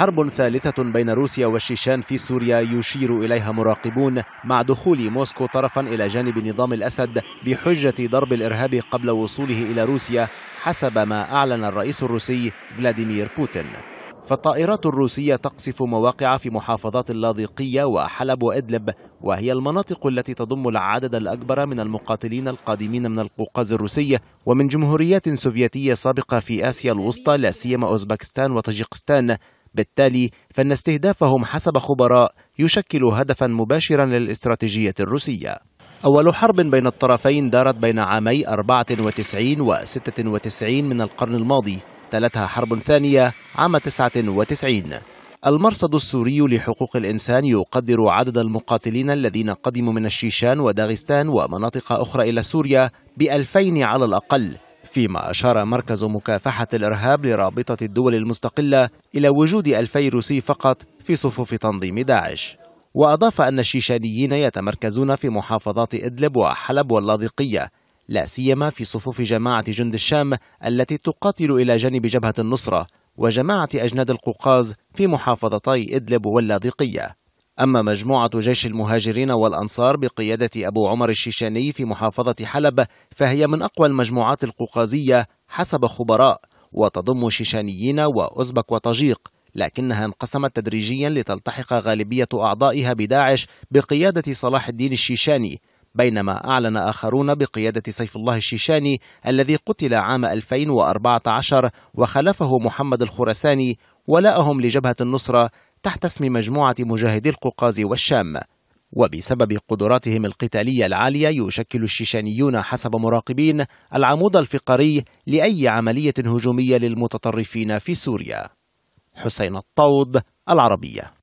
حرب ثالثة بين روسيا والشيشان في سوريا يشير إليها مراقبون مع دخول موسكو طرفا إلى جانب نظام الأسد بحجة ضرب الإرهاب قبل وصوله إلى روسيا حسب ما أعلن الرئيس الروسي فلاديمير بوتين فالطائرات الروسية تقصف مواقع في محافظات اللاذقية وحلب وإدلب وهي المناطق التي تضم العدد الأكبر من المقاتلين القادمين من القوقاز الروسي ومن جمهوريات سوفيتية سابقة في آسيا الوسطى لا سيما أوزبكستان وطاجيكستان بالتالي فإن استهدافهم حسب خبراء يشكل هدفا مباشرا للاستراتيجية الروسية أول حرب بين الطرفين دارت بين عامي 94 و 96 من القرن الماضي تلتها حرب ثانية عام 99 المرصد السوري لحقوق الإنسان يقدر عدد المقاتلين الذين قدموا من الشيشان وداغستان ومناطق أخرى إلى سوريا بألفين على الأقل فيما أشار مركز مكافحة الإرهاب لرابطة الدول المستقلة إلى وجود ألفي روسي فقط في صفوف تنظيم داعش وأضاف أن الشيشانيين يتمركزون في محافظات إدلب وحلب واللاذقية لا سيما في صفوف جماعة جند الشام التي تقاتل إلى جانب جبهة النصرة وجماعة أجناد القوقاز في محافظتي إدلب واللاذقية أما مجموعة جيش المهاجرين والأنصار بقيادة أبو عمر الشيشاني في محافظة حلب فهي من أقوى المجموعات القوقازية حسب خبراء وتضم شيشانيين وأزبك وطجيق لكنها انقسمت تدريجيا لتلتحق غالبية أعضائها بداعش بقيادة صلاح الدين الشيشاني بينما أعلن آخرون بقيادة سيف الله الشيشاني الذي قتل عام 2014 وخلفه محمد الخرساني ولاءهم لجبهة النصرة تحت اسم مجموعة مجاهدي القوقاز والشام وبسبب قدراتهم القتالية العالية يشكل الشيشانيون حسب مراقبين العمود الفقري لأي عملية هجومية للمتطرفين في سوريا حسين الطود العربيه